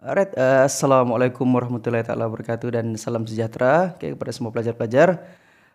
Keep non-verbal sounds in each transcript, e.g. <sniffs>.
Alright, uh, assalamualaikum warahmatullahi taala wabarakatuh dan salam sejahtera okay, kepada semua pelajar-pelajar.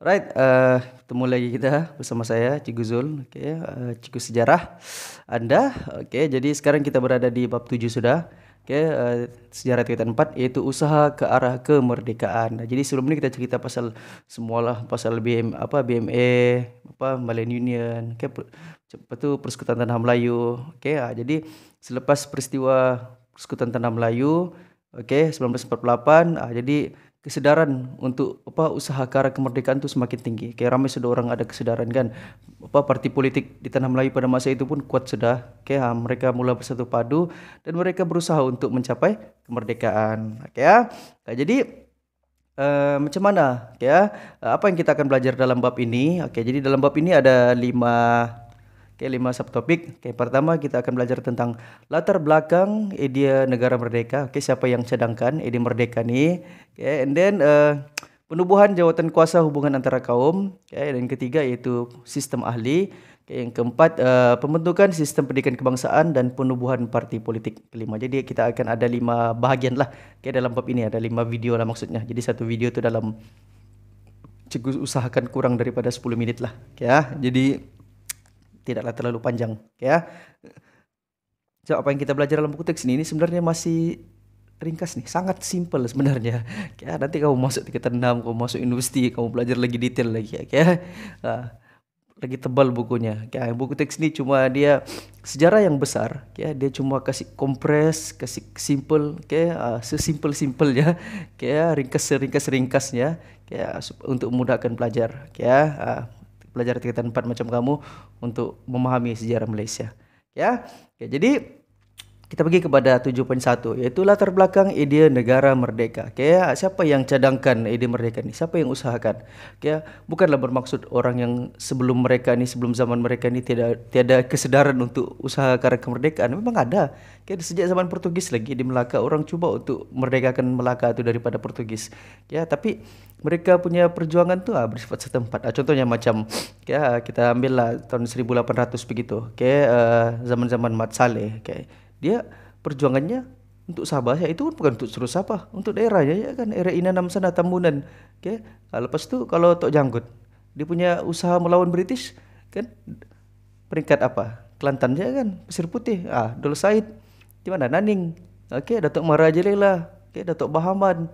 Right, uh, eh, ketemu lagi kita bersama saya Cikgu Zul, oke, okay, uh, eh, Cikgu Sejarah Anda, oke. Okay, jadi sekarang kita berada di bab 7 sudah, oke, okay, uh, sejarah tingkatan 4 yaitu usaha ke arah kemerdekaan. Nah, jadi sebelum ini kita cerita pasal semualah pasal BM apa BME, apa Malayan Union, oke, okay, itu Persekutuan Tanah Melayu, oke. Okay, uh, jadi selepas peristiwa Persekutuan Tanah Melayu. Oke, okay, 1948. Ah, jadi kesedaran untuk apa usaha ke arah kemerdekaan itu semakin tinggi. Kayak ramai sudah orang ada kesedaran kan. Apa parti politik di tanah Melayu pada masa itu pun kuat sudah. Oke, ah, mereka mula bersatu padu dan mereka berusaha untuk mencapai kemerdekaan. Oke okay, ah, ya. Nah, jadi Uh, macam mana ya okay, uh, apa yang kita akan belajar dalam bab ini oke okay, jadi dalam bab ini ada lima Oke, okay, lima subtopik. Oke, okay, pertama kita akan belajar tentang latar belakang idea negara merdeka. Oke, okay, siapa yang cadangkan ide merdeka ni? Oke, okay, and then uh, penubuhan jawatan kuasa hubungan antara kaum. Oke, okay, dan ketiga iaitu sistem ahli. Oke, okay, yang keempat uh, pembentukan sistem pendidikan kebangsaan dan penubuhan parti politik. Kelima. Jadi kita akan ada lima bahagian lah. Oke, okay, dalam bab ini ada lima video lah maksudnya. Jadi satu video tu dalam cikgu usahakan kurang daripada 10 minit lah. Okay, ya, ah. jadi tidaklah terlalu panjang ya so apa yang kita belajar dalam buku teks ini, ini sebenarnya masih ringkas nih, sangat simpel sebenarnya. Ya, nanti kamu masuk ke tenam kamu masuk industri, kamu belajar lagi detail lagi ya. ya. Uh, lagi tebal bukunya. Ya, buku teks ini cuma dia sejarah yang besar, ya dia cuma kasih kompres, kasih simple, kayak uh, sesimpel simpel ya, kayak ah, ya, ringkas ringkas ringkasnya, kayak untuk memudahkan pelajar, ya. Uh, Belajar tingkatan 4 macam kamu untuk memahami sejarah Malaysia. Ya. Oke, jadi kita pergi kepada 7.1 yaitu latar belakang ide negara merdeka. Oke, siapa yang cadangkan ide merdeka ini? Siapa yang usahakan? Oke, bukanlah bermaksud orang yang sebelum mereka ini sebelum zaman mereka ini tidak tiada kesedaran untuk usaha karena kemerdekaan. Memang ada. Oke, sejak zaman Portugis lagi di Melaka orang coba untuk merdekakan Melaka itu daripada Portugis. Ya, tapi mereka punya perjuangan tuh ah, bersifat setempat. Ah, contohnya macam ya kita ambillah tahun 1800 begitu. Oke, uh, ah, zaman-zaman Mat Saleh, oke. dia perjuangannya untuk Sabah ya itu kan bukan untuk seluruh Sabah untuk daerahnya ya kan area Inanam sana Tambunan oke okay? Ah, lepas tu kalau Tok Janggut dia punya usaha melawan British kan peringkat apa Kelantan saja kan Pasir Putih ah Dol Said di mana Naning oke okay? Datuk Maharaja Lela oke okay? Datuk Bahaman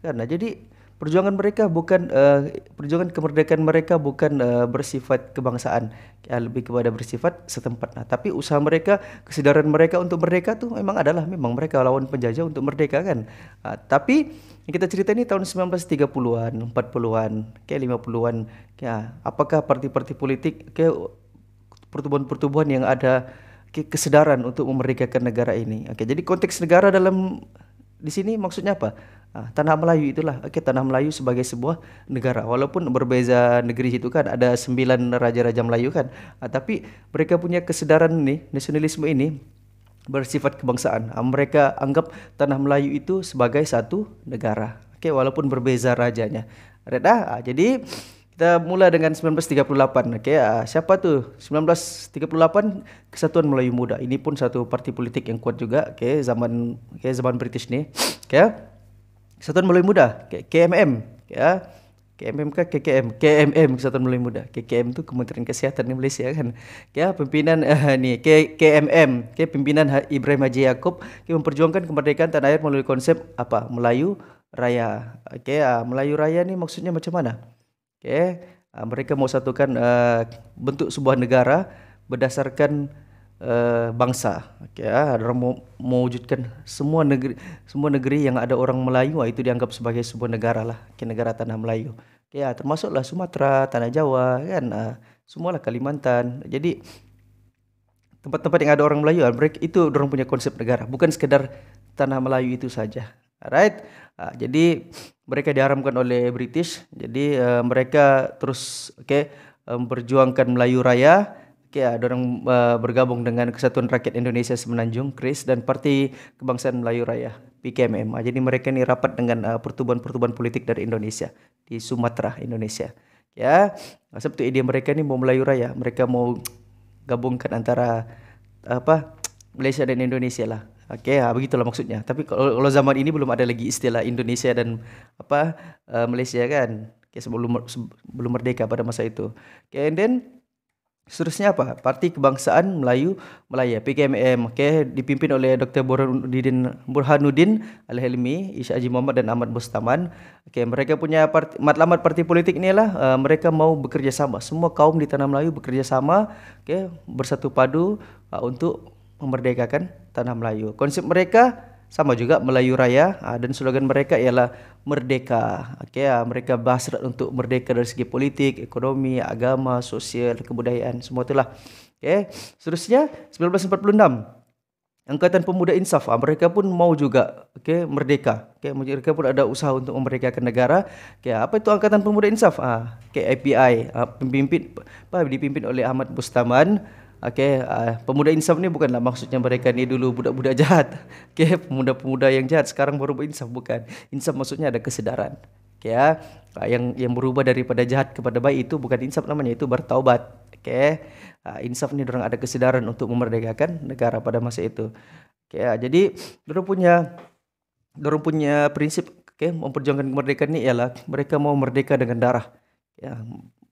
karena jadi perjuangan mereka bukan uh, perjuangan kemerdekaan mereka bukan uh, bersifat kebangsaan ya, lebih kepada bersifat setempat nah tapi usaha mereka kesadaran mereka untuk merdeka tuh memang adalah memang mereka lawan penjajah untuk merdeka kan uh, tapi yang kita cerita ini tahun 1930-an 40-an kayak 50-an ya apakah parti-parti politik kayak pertumbuhan-pertumbuhan yang ada kesedaran untuk memerdekakan negara ini. Oke, jadi konteks negara dalam di sini maksudnya apa? Ah, tanah Melayu itulah. Oke, tanah Melayu sebagai sebuah negara. Walaupun berbeza negeri itu kan ada sembilan raja-raja Melayu kan. Ah, tapi mereka punya kesedaran ini, nasionalisme ini bersifat kebangsaan. Ah, mereka anggap tanah Melayu itu sebagai satu negara. Oke, walaupun berbeza rajanya. Reda, nah, jadi kita mula dengan 1938. Okey, uh, siapa puluh 1938 Kesatuan Melayu Muda. Ini pun satu parti politik yang kuat juga. Okey, zaman okay, zaman British ni. Okey. Kesatuan Melayu Muda, okay, KMM, ya. Ah? KMM ke KKM? KMM Kesatuan Melayu Muda. KKM tuh Kementerian Kesihatan di Malaysia kan. Ya, okay, ah? pimpinan uh, ni K, KMM, okay, pimpinan Ibrahim Haji Yaakob okay, memperjuangkan kemerdekaan tanah air melalui konsep apa? Melayu Raya. Okey, uh, Melayu Raya ni maksudnya macam mana? Okay. Uh, ah, mereka mau satukan uh, bentuk sebuah negara berdasarkan uh, bangsa. Okay, uh, mereka mau mewujudkan semua negeri semua negeri yang ada orang Melayu uh, itu dianggap sebagai sebuah negara lah, okay, negara tanah Melayu. Okay, uh, termasuklah Sumatera, tanah Jawa, kan? Uh, semualah Kalimantan. Jadi tempat-tempat yang ada orang Melayu, mereka itu orang punya konsep negara, bukan sekadar tanah Melayu itu saja. Alright. Nah, jadi mereka diharamkan oleh British. Jadi uh, mereka terus oke okay, eh, um, berjuangkan Melayu Raya. Oke, okay, ada orang uh, bergabung dengan Kesatuan Rakyat Indonesia Semenanjung Kris dan Parti Kebangsaan Melayu Raya PKMM. Nah, jadi mereka ini rapat dengan uh, pertubuhan-pertubuhan politik dari Indonesia di Sumatera Indonesia. Ya, sebab itu ide mereka ini mau Melayu Raya. Mereka mau gabungkan antara apa Malaysia dan Indonesia lah. Okey, ha, ah, begitulah maksudnya. Tapi kalau, kalau zaman ini belum ada lagi istilah Indonesia dan apa uh, Malaysia kan. Okay, sebelum belum merdeka pada masa itu. Okay, and then seterusnya apa? Parti Kebangsaan Melayu Melaya PKMM. Okay, dipimpin oleh Dr. Burhanuddin, Burhanuddin Al-Helmi, Ish Haji Muhammad dan Ahmad Bustaman. Okay, mereka punya part, matlamat parti politik inilah uh, eh, mereka mau bekerjasama. Semua kaum di tanah Melayu bekerjasama, okay, bersatu padu uh, untuk memerdekakan tanah Melayu. Konsep mereka sama juga Melayu Raya ah, dan slogan mereka ialah merdeka. Okey, ah, mereka berhasrat untuk merdeka dari segi politik, ekonomi, agama, sosial, kebudayaan, semua itulah. Okey. Seterusnya 1946 Angkatan Pemuda Insaf, ah, mereka pun mau juga okay, merdeka. Okay, mereka pun ada usaha untuk memerdekakan negara. Okay, apa itu Angkatan Pemuda Insaf? Ah, KAPI, pemimpin, dipimpin oleh Ahmad Bustaman. Okey, uh, eh, pemuda insaf ni bukanlah maksudnya mereka ni dulu budak-budak jahat. <laughs> Okey, pemuda-pemuda yang jahat sekarang baru berinsaf bukan. Insaf maksudnya ada kesedaran. Okey ya. Uh, yang yang berubah daripada jahat kepada baik itu bukan insaf namanya, itu bertaubat. Okey. Uh, eh, insaf ni orang ada kesedaran untuk memerdekakan negara pada masa itu. Okey, ya, jadi dorong punya dorong punya prinsip okey memperjuangkan kemerdekaan ni ialah mereka mau merdeka dengan darah. Ya,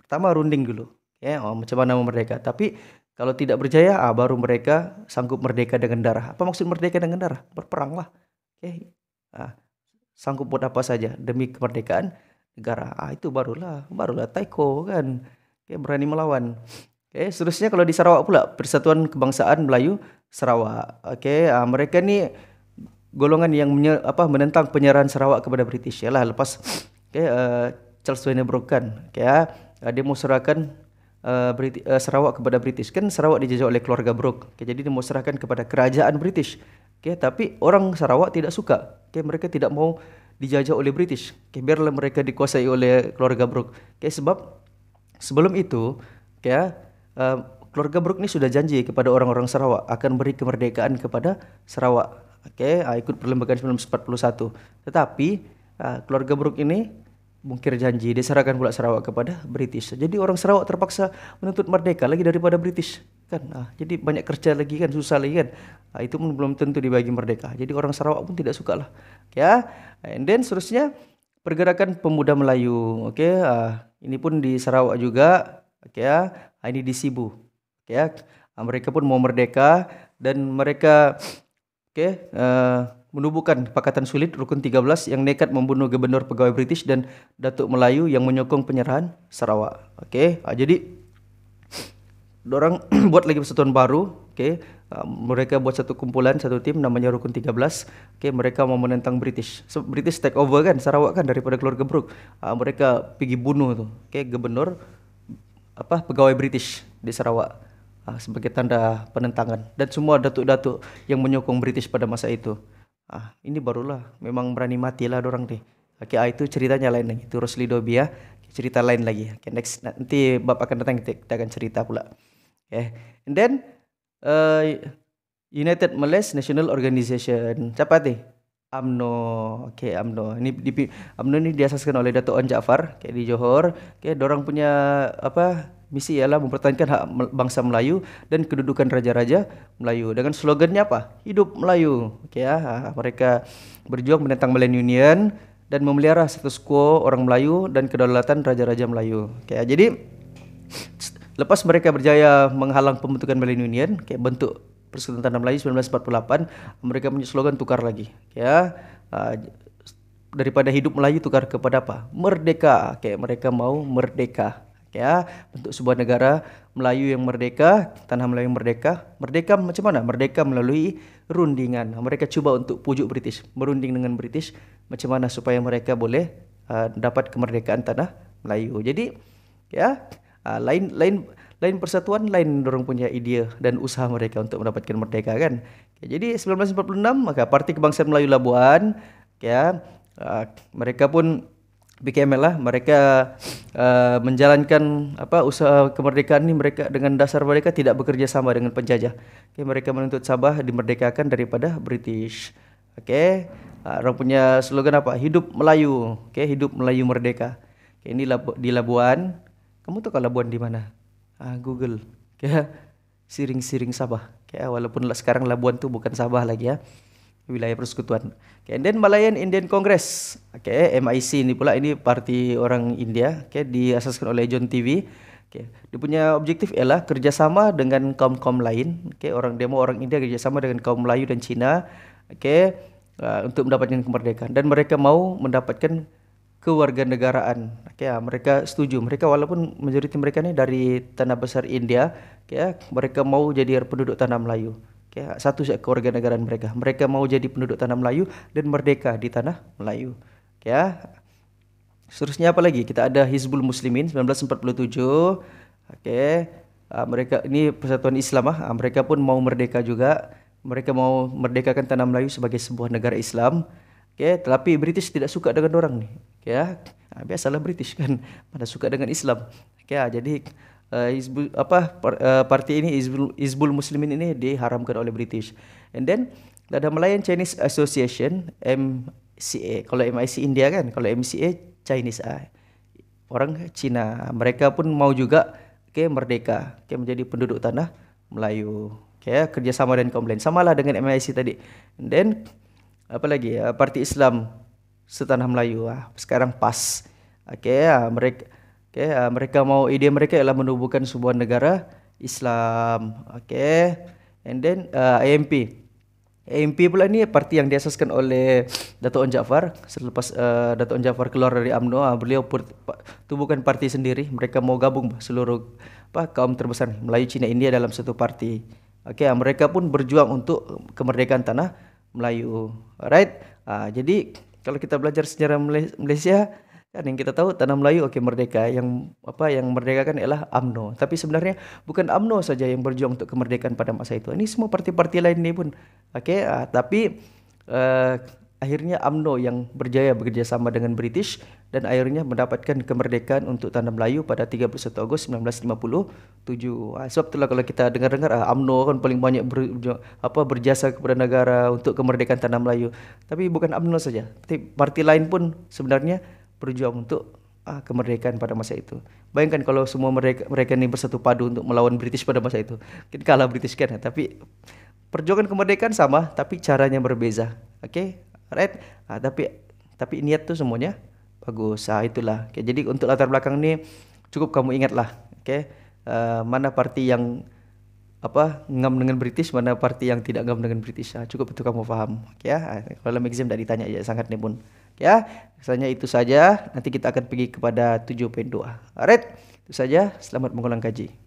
pertama runding dulu. Ya, oh, macam mana memerdeka. Tapi kalau tidak berjaya, ah, baru mereka sanggup merdeka dengan darah. Apa maksud merdeka dengan darah? Berperanglah. Oke. Okay. Ah, sanggup buat apa saja demi kemerdekaan negara. Ah, itu barulah, barulah taiko kan. Oke, okay, berani melawan. Oke, okay, seterusnya kalau di Sarawak pula, Persatuan Kebangsaan Melayu Sarawak. Oke, ah, mereka ini golongan yang menye, apa menentang penyerahan Sarawak kepada British. Ya lah lepas oke uh, Charles Wayne Brokan. Oke, ah, ah dia Eh, Briti uh, Sarawak kepada British kan Sarawak dijajah oleh keluarga Brooke okay, jadi serahkan kepada kerajaan British okay, tapi orang Sarawak tidak suka okay, mereka tidak mau dijajah oleh British okay, biarlah mereka dikuasai oleh keluarga Brooke okay, sebab sebelum itu okay, ya, uh, eh, keluarga Brooke ini sudah janji kepada orang-orang Sarawak akan beri kemerdekaan kepada Sarawak okay, uh, ikut perlembagaan 1941 tetapi uh, keluarga Brooke ini mungkir janji diserahkan pula Sarawak kepada British. Jadi orang Sarawak terpaksa menuntut merdeka lagi daripada British kan. Ah, jadi banyak kerja lagi kan, susah lagi kan. Ah, itu pun belum tentu dibagi merdeka. Jadi orang Sarawak pun tidak suka lah. Ya, and then seterusnya pergerakan pemuda Melayu. Oke, okay? ah, ini pun di Sarawak juga. Oke okay, ya, ah, ini di Sibu. Oke okay, ya, ah, mereka pun mau merdeka dan mereka oke okay, uh, menubuhkan Pakatan Sulit Rukun 13 yang nekat membunuh gubernur pegawai British dan Datuk Melayu yang menyokong penyerahan Sarawak. Oke, okay. Ah, jadi orang <clears throat> buat lagi persatuan baru, oke. Okay. Uh, mereka buat satu kumpulan, satu tim namanya Rukun 13. Oke, okay, mereka mau menentang British. So, British take over kan Sarawak kan daripada keluarga Brooke. Uh, mereka pergi bunuh tuh, oke, okay, gubernur apa pegawai British di Sarawak uh, sebagai tanda penentangan dan semua datuk-datuk yang menyokong British pada masa itu ah ini barulah memang berani mati lah orang deh Oke, ah, itu ceritanya lain lagi. Itu Rosli Dobia, cerita lain lagi. Oke, next nanti Bapak akan datang kita, kita akan cerita pula. Oke. And then uh, United Malays National Organization. Siapa deh AMNO. Oke, okay, AMNO. Ini di, AMNO ini diasaskan oleh Dato' On Ja'far kayak di Johor. Oke, okay, dorang punya apa? Misi ialah mempertahankan hak bangsa Melayu dan kedudukan raja-raja Melayu. Dengan slogannya apa? Hidup Melayu. okay, ya. Ah, ah, ah. Mereka berjuang menentang Melayu Union dan memelihara status quo orang Melayu dan kedaulatan raja-raja Melayu. Kayak okay, Jadi <sniffs> lepas mereka berjaya menghalang pembentukan Melayu Union, kayak bentuk Persekutuan Melayu 1948, mereka punya slogan tukar lagi. Okay, Uh, daripada hidup Melayu tukar kepada apa? Merdeka. Kayak mereka mau merdeka ya bentuk sebuah negara Melayu yang merdeka tanah Melayu yang merdeka merdeka macam mana merdeka melalui rundingan mereka coba untuk pujuk British merunding dengan British macam mana supaya mereka boleh uh, dapat kemerdekaan tanah Melayu jadi ya uh, lain lain lain persatuan lain dorong punya ide dan usaha mereka untuk mendapatkan merdeka kan jadi 1946 maka Parti Kebangsaan Melayu Labuan ya uh, mereka pun BKML lah mereka uh, menjalankan apa usaha kemerdekaan ini mereka dengan dasar mereka tidak bekerja sama dengan penjajah. Okay, mereka menuntut Sabah dimerdekakan daripada British. Oke Uh, orang punya slogan apa? Hidup Melayu. Oke hidup Melayu merdeka. Okay, ini di Labuan. Kamu tahu kalau Labuan di mana? Uh, Google. Okay. <laughs> Siring-siring Sabah. Okay, walaupun sekarang Labuan tuh bukan Sabah lagi ya. wilayah persekutuan. Okay, and then Malayan Indian Congress. Okay, MIC ini pula ini parti orang India. Okay, diasaskan oleh John TV. Okay, dia punya objektif ialah kerjasama dengan kaum kaum lain. Okay, orang demo orang India kerjasama dengan kaum Melayu dan Cina. Okay, uh, untuk mendapatkan kemerdekaan dan mereka mau mendapatkan kewarganegaraan. Okay, uh, mereka setuju. Mereka walaupun majoriti mereka ni dari tanah besar India. Okay, uh, mereka mau jadi penduduk tanah Melayu. ya, satu keluarga negara mereka. Mereka mau jadi penduduk tanah Melayu dan merdeka di tanah Melayu. Ya. Seterusnya apa lagi? Kita ada Hizbul Muslimin 1947. Oke. Okay. Uh, mereka ini persatuan Islam ah. Uh, mereka pun mau merdeka juga. Mereka mau merdekakan tanah Melayu sebagai sebuah negara Islam. Oke, okay. tapi British tidak suka dengan orang nih. Ya. Okay. Nah, biasalah British kan <laughs> pada suka dengan Islam. Oke, okay. Ah, jadi uh, Izbul, apa par, uh, parti ini Izbul, Izbul Muslimin ini diharamkan oleh British. And then ada Malayan Chinese Association MCA. Kalau MIC India kan, kalau MCA Chinese ah. Orang Cina, mereka pun mau juga ke okay, merdeka, ke okay, menjadi penduduk tanah Melayu. Okay, ya, kerjasama dan komplain samalah dengan MIC tadi. And then apa lagi? Uh, parti Islam Setanah Melayu ah. Sekarang PAS. Okey, ya, mereka Oke, okay, uh, eh, mereka mau ide mereka ialah menubuhkan sebuah negara Islam. Oke. Okay. And then uh, eh, AMP. AMP pula ni parti yang diasaskan oleh Dato' On Jaafar selepas uh, eh, Dato' On Jaafar keluar dari AMNO uh, ah, beliau pur, tubuhkan parti sendiri mereka mau gabung seluruh apa kaum terbesar Melayu Cina India dalam satu parti okey uh, ah, mereka pun berjuang untuk kemerdekaan tanah Melayu alright uh, jadi kalau kita belajar sejarah Malaysia Kan yang kita tahu tanah Melayu okey merdeka yang apa yang merdekakan ialah AMNO. Tapi sebenarnya bukan AMNO saja yang berjuang untuk kemerdekaan pada masa itu. Ini semua parti-parti lain ni pun okey uh, tapi uh, akhirnya AMNO yang berjaya bekerjasama dengan British dan akhirnya mendapatkan kemerdekaan untuk tanah Melayu pada 31 Ogos 1957. Uh, ah, sebab itulah kalau kita dengar-dengar uh, AMNO kan paling banyak ber, apa berjasa kepada negara untuk kemerdekaan tanah Melayu. Tapi bukan AMNO saja. parti lain pun sebenarnya berjuang untuk ah, kemerdekaan pada masa itu. Bayangkan kalau semua mereka mereka ini bersatu padu untuk melawan British pada masa itu. Mungkin kalah British kan, tapi perjuangan kemerdekaan sama, tapi caranya berbeza. Oke, okay? right? Ah, tapi tapi niat tuh semuanya bagus. Ah, itulah. Okay, jadi untuk latar belakang ini cukup kamu ingatlah. Oke, okay? uh, mana parti yang apa ngam dengan British mana parti yang tidak ngam dengan British ah, cukup itu kamu paham Oke, ya kalau dalam exam tidak ditanya ya sangat nebun Ya, misalnya itu saja. Nanti kita akan pergi kepada tujuh dua, Alright, itu saja. Selamat mengulang kaji.